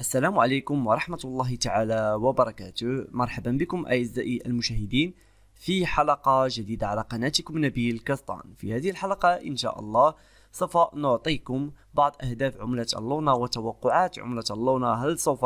السلام عليكم ورحمة الله تعالى وبركاته مرحبا بكم أعزائي المشاهدين في حلقة جديدة على قناتكم نبيل كستان في هذه الحلقة إن شاء الله سوف نعطيكم بعض أهداف عملة اللونة وتوقعات عملة اللونة هل سوف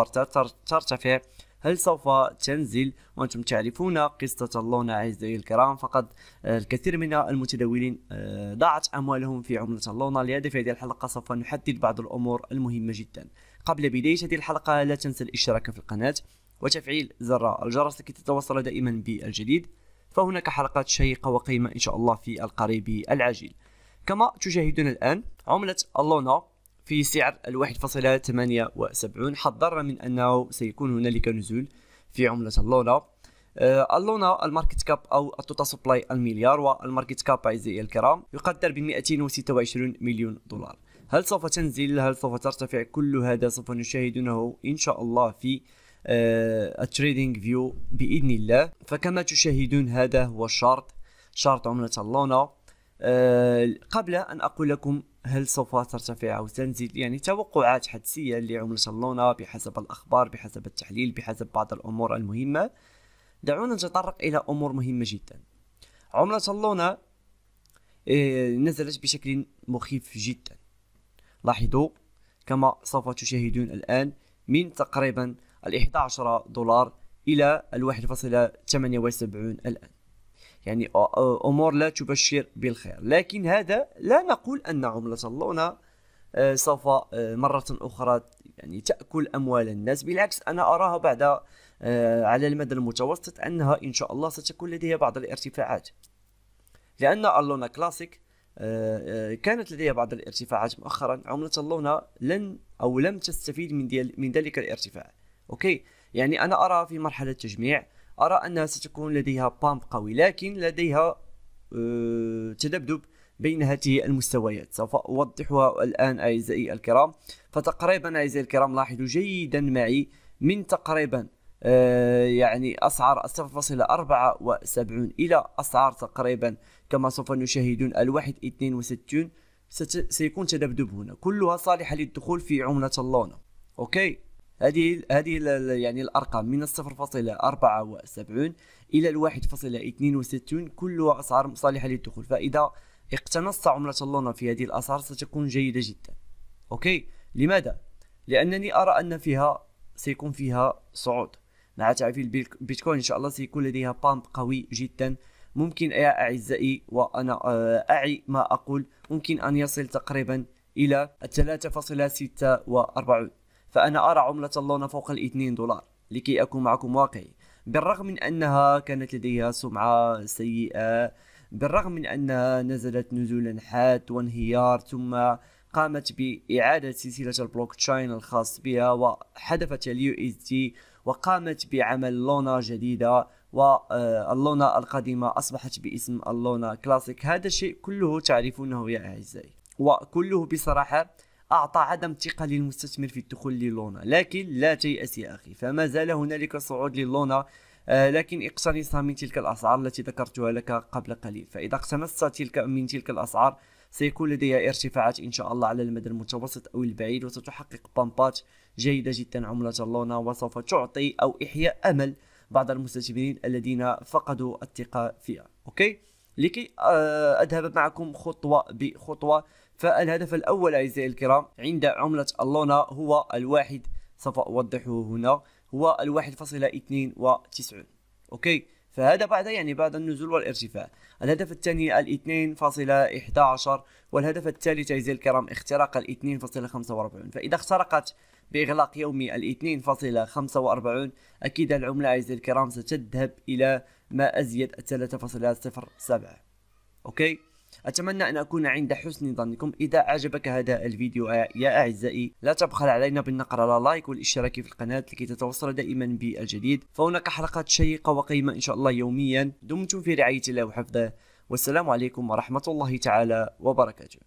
ترتفع هل سوف تنزل وانتم تعرفون قصه اللون اعزائي الكرام فقد الكثير من المتداولين آه، ضاعت اموالهم في عمله اللون لهذا في هذه الحلقه سوف نحدد بعض الامور المهمه جدا قبل بدايه هذه الحلقه لا تنسى الاشتراك في القناه وتفعيل زر الجرس لكي تتواصل دائما بالجديد فهناك حلقات شيقة وقيمة إن شاء الله في القريب العاجل كما تشاهدون الآن عملة اللونا في سعر الواحد فاصلة ثمانية وسبعون حذرنا من أنه سيكون هنالك نزول في عملة اللونا آه، اللونا الماركت كاب أو التوتا سبلاي المليار والماركت كاب أعزائي الكرام يقدر ب 226 مليون دولار هل سوف تنزل هل سوف ترتفع كل هذا سوف نشاهدونه إن شاء الله في التريدينج آه، فيو باذن الله فكما تشاهدون هذا هو الشارت شارت عمله اللونا آه، قبل ان اقول لكم هل سوف ترتفع أو تنزل يعني توقعات حدسية لعملة اللونة بحسب الأخبار بحسب التحليل بحسب بعض الأمور المهمة دعونا نتطرق إلى أمور مهمة جدا عملة اللونة آه، نزلت بشكل مخيف جدا لاحظوا كما سوف تشاهدون الآن من تقريبا ال 11 دولار إلى ال 1.78 الآن يعني امور لا تبشر بالخير لكن هذا لا نقول ان عمله اللونه سوف مره اخرى يعني تاكل اموال الناس بالعكس انا اراها بعد على المدى المتوسط انها ان شاء الله ستكون لديها بعض الارتفاعات لان اللونه كلاسيك كانت لديها بعض الارتفاعات مؤخرا عمله اللونه لن او لم تستفيد من من ذلك الارتفاع اوكي يعني انا اراها في مرحله تجميع أرى أنها ستكون لديها بامب قوي لكن لديها آه، تذبذب بين هذه المستويات سوف أوضحها الآن أعزائي الكرام فتقريبا أعزائي الكرام لاحظوا جيدا معي من تقريبا آه، يعني أسعار 0.74 إلى أسعار تقريبا كما سوف نشاهدون الواحد 62 سيكون تذبذب هنا كلها صالحة للدخول في عملة اللون أوكي هذه هذه يعني الارقام من 0.74 الى 1.62 كلها اسعار مصالحه للدخول فاذا اقتنصت عمله اللون في هذه الاسعار ستكون جيده جدا اوكي لماذا لانني ارى ان فيها سيكون فيها صعود مع تعافي البيتكوين ان شاء الله سيكون لديها بامب قوي جدا ممكن يا اعزائي وانا آه، اعي ما اقول ممكن ان يصل تقريبا الى 3.46 فأنا أرى عملة اللون فوق الاثنين دولار لكي أكون معكم واقعي بالرغم من أنها كانت لديها سمعة سيئة بالرغم من أنها نزلت نزولا حاد وانهيار ثم قامت بإعادة سلسلة البلوك تشين الخاص بها وحذفت اليو اس دي وقامت بعمل لونة جديدة واللونة آه، القديمة أصبحت باسم اللونة كلاسيك هذا الشيء كله تعرفونه يا أعزائي وكله بصراحة أعطى عدم ثقة للمستثمر في الدخول للونا لكن لا تيأس يا أخي فما زال هنالك صعود للونا آه، لكن اقتنصها من تلك الأسعار التي ذكرتها لك قبل قليل فإذا اقتنصت تلك من تلك الأسعار سيكون لديها ارتفاعات إن شاء الله على المدى المتوسط أو البعيد وستحقق بامبات جيدة جدا عملة اللونا وسوف تعطي أو إحياء أمل بعض المستثمرين الذين فقدوا الثقة فيها أوكي لكي آه، أذهب معكم خطوة بخطوة فالهدف الأول أعزائي الكرام عند عملة اللونا هو الواحد سوف أوضحه هنا هو الواحد فاصلة اثنين وتسعون أوكي فهذا بعد يعني بعد النزول والارتفاع الهدف الثاني الاثنين فاصلة إحدى عشر والهدف الثالث أعزائي الكرام اختراق الاثنين فاصلة خمسة وأربعون فإذا اخترقت بإغلاق يومي الاثنين فاصلة خمسة وأربعون أكيد العملة أعزائي الكرام ستذهب إلى ما أزيد الثلاثة فاصلة صفر سبعة أوكي أتمنى أن أكون عند حسن ظنكم إذا أعجبك هذا الفيديو يا أعزائي لا تبخل علينا بالنقر على لايك والاشتراك في القناة لكي تتوصل دائما بالجديد فهناك حلقات شيقة وقيمة إن شاء الله يوميا دمتم في رعاية الله وحفظه والسلام عليكم ورحمة الله تعالى وبركاته